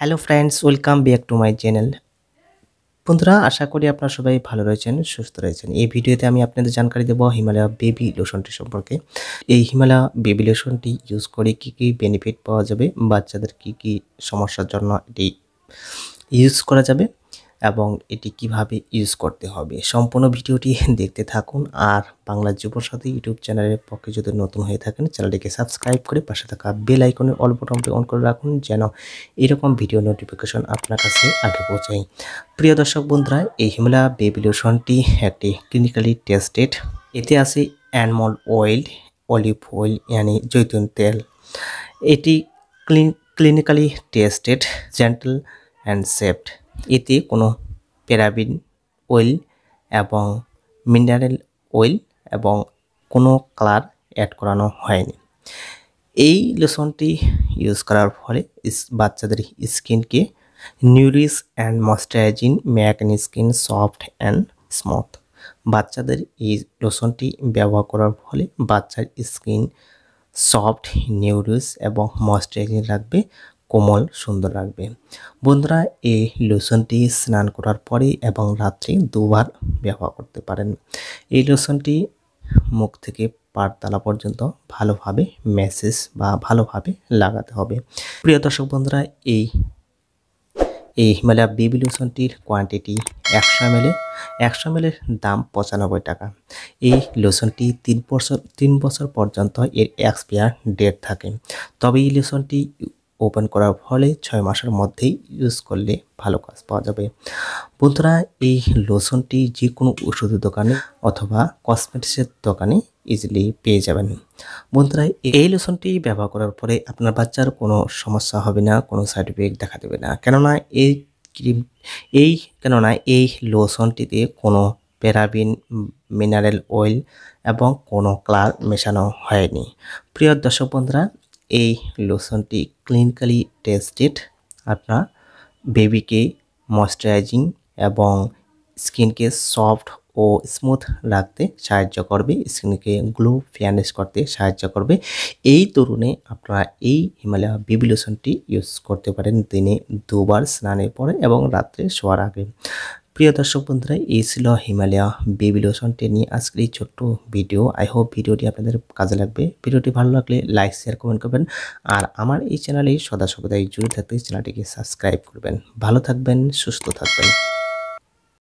hello friends welcome back to my channel বন্ধুরা আশা করি আপনারা সবাই ভালো রয়েছেন সুস্থ রয়েছেন এই ভিডিওতে আমি আপনাদের জানকারি দেবো হিমালয়া বেবি লোশনটি সম্পর্কে এই হিমালয়া বেবি লোশনটি ইউজ করে কি কি বেনিফিট পাওয়া যাবে বাচ্চাদের কি কি সমস্যার জন্য এটি ইউজ করা যাবে এবং এটি কিভাবে ইউজ করতে হবে সম্পূর্ণ ভিডিওটি দেখতে থাকুন আর বাংলা যুবর সাথে ইউটিউব চ্যানেলের পক্ষে যদি নতুন হয়ে থাকেন চ্যানেলটিকে সাবস্ক্রাইব করে পাশে থাকা বেল আইকনের অল বটনটি অন করে রাখুন যেন এরকম ভিডিও নোটিফিকেশন আপনার কাছে আগে পৌঁছায় প্রিয় দর্শক বন্ধুরা এই হিমলা বেবিলিউশনটি একটি ক্লিনিক্যালি টেস্টেড এতে আছে অ্যানমল অয়েল অলিভ অয়েল ইয়ানি জৈতুন তেল এটি clean clinically tested gentle and safe এতে কোনো প্যারাবিন অয়েল এবং মিনারেল অয়েল এবং কোনো কালার অ্যাড করানো হয়নি এই লোশনটি ইউজ করার ফলে বাচ্চাদের স্কিনকে nourish and moisturising make skin soft and smooth বাচ্চাদের এই লোশনটি ব্যবহার করার ফলে বাচ্চার স্কিন সফট নিউরিস এবং ময়শ্চারাইজিং লাগবে কোমল সুন্দর রাখবে বন্ধুরা এই লোশনটি স্নান করার পরে এবং রাত্রি দুবার ব্যবহার করতে পারেন এই লোশনটি মুখ থেকে পারতলা পর্যন্ত ভালোভাবে ম্যাসেজ বা ভালোভাবে লাগাতে হবে প্রিয় দর্শক বন্ধুরা এই এই হিমালয়া বেবি লোশনটির কোয়ান্টিটি একশো এমএলএ একশো এমএলের দাম পঁচানব্বই টাকা এই লোশনটি তিন বছর তিন বছর পর্যন্ত এর এক্সপায়ার ডেট থাকে তবে এই লোশনটি ওপেন করার ফলে ছয় মাসের মধ্যেই ইউজ করলে ভালো কাজ পাওয়া যাবে বন্ধুরা এই লোশনটি যে কোনো ওষুধের দোকানে অথবা কসমেটিক্সের দোকানে ইজিলি পেয়ে যাবেন বন্ধুরা এই লোশনটি ব্যবহার করার পরে আপনার বাচ্চার কোনো সমস্যা হবে না কোনো সাইড ইফেক্ট দেখা দেবে না কেননা এই ক্রিম এই কেননা এই লোশনটিতে কোনো প্যারাবিন মিনারেল অয়েল এবং কোনো ক্লার মেশানো হয়নি প্রিয় দর্শক বন্ধুরা এই লোশনটি ক্লিনিক্যালি টেস্টেড আপনার বেবিকে ময়শ্চারাইজিং এবং স্কিনকে সফট ও স্মুথ রাখতে সাহায্য করবে স্কিনকে গ্লো ফেয়ারনেস করতে সাহায্য করবে এই তরুণে আপনারা এই হিমালয়া বেবি লোশনটি ইউজ করতে পারেন দিনে দুবার স্নানের পরে এবং রাত্রে শোয়ার আগে প্রিয় দর্শক বন্ধুরা এই ছিল হিমালয়া বেবি লোশনটি নিয়ে আজকের এই ছোট্ট ভিডিও আই হোপ ভিডিওটি আপনাদের কাজে লাগবে ভিডিওটি ভালো লাগলে লাইক শেয়ার কমেন্ট করবেন আর আমার এই চ্যানেলে সদা সর্বদাই জুড়ে থাকতে চ্যানেলটিকে সাবস্ক্রাইব করবেন ভালো থাকবেন সুস্থ থাকবেন